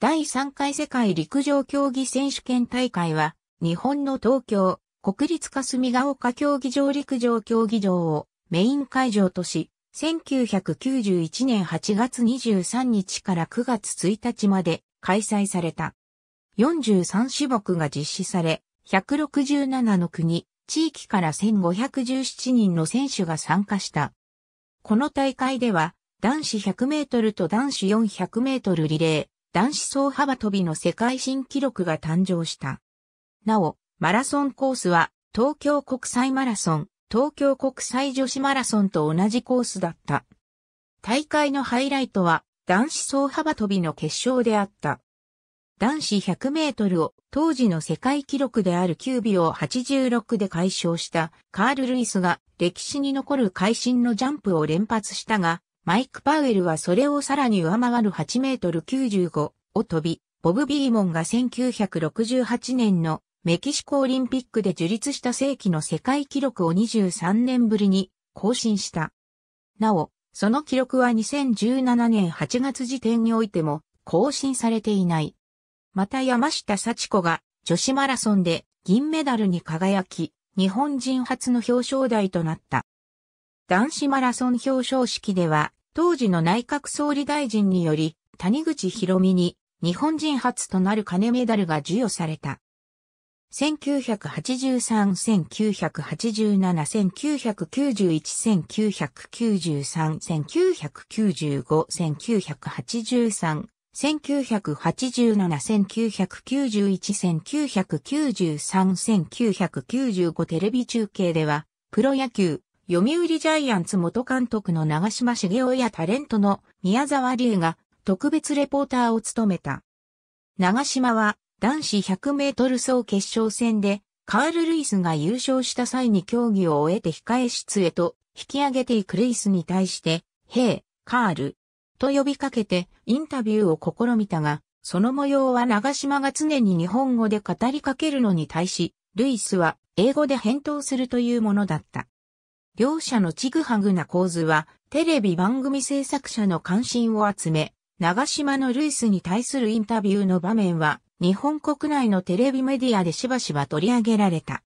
第3回世界陸上競技選手権大会は、日本の東京、国立霞ヶ丘競技場陸上競技場をメイン会場とし、1991年8月23日から9月1日まで開催された。43種目が実施され、167の国、地域から1517人の選手が参加した。この大会では、男子100メートルと男子400メートルリレー、男子総幅跳びの世界新記録が誕生した。なお、マラソンコースは東京国際マラソン、東京国際女子マラソンと同じコースだった。大会のハイライトは男子総幅跳びの決勝であった。男子100メートルを当時の世界記録である9秒86で解消したカール・ルイスが歴史に残る会心のジャンプを連発したが、マイク・パウエルはそれをさらに上回る8メートル95を飛び、ボブ・ビーモンが1968年のメキシコオリンピックで樹立した世紀の世界記録を23年ぶりに更新した。なお、その記録は2017年8月時点においても更新されていない。また山下幸子が女子マラソンで銀メダルに輝き、日本人初の表彰台となった。男子マラソン表彰式では、当時の内閣総理大臣により、谷口博美に日本人初となる金メダルが授与された。1 9 8 3 1 9 8 7 1 9 9 1 1 9 9 3 1 9 9 5 1 9 8 3 1 9 8 7 1 9 9 1 1 9 9 3 1 9 9 5テレビ中継では、プロ野球、読売ジャイアンツ元監督の長島茂雄やタレントの宮沢龍が特別レポーターを務めた。長島は男子100メートル走決勝戦でカール・ルイスが優勝した際に競技を終えて控え室へと引き上げていくルイスに対して、ヘイ、カール、と呼びかけてインタビューを試みたが、その模様は長島が常に日本語で語りかけるのに対し、ルイスは英語で返答するというものだった。両者のちぐはぐな構図は、テレビ番組制作者の関心を集め、長島のルイスに対するインタビューの場面は、日本国内のテレビメディアでしばしば取り上げられた。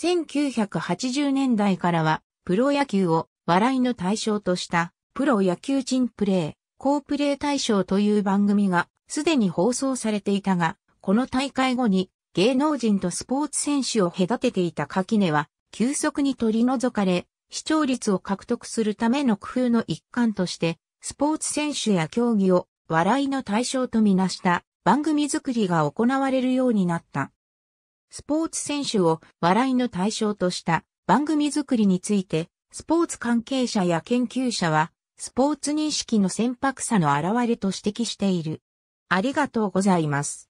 1980年代からは、プロ野球を笑いの対象とした、プロ野球人プレー、高プレー対象という番組が、すでに放送されていたが、この大会後に、芸能人とスポーツ選手を隔てていた垣根は、急速に取り除かれ、視聴率を獲得するための工夫の一環として、スポーツ選手や競技を笑いの対象とみなした番組作りが行われるようになった。スポーツ選手を笑いの対象とした番組作りについて、スポーツ関係者や研究者は、スポーツ認識の船舶さの現れと指摘している。ありがとうございます。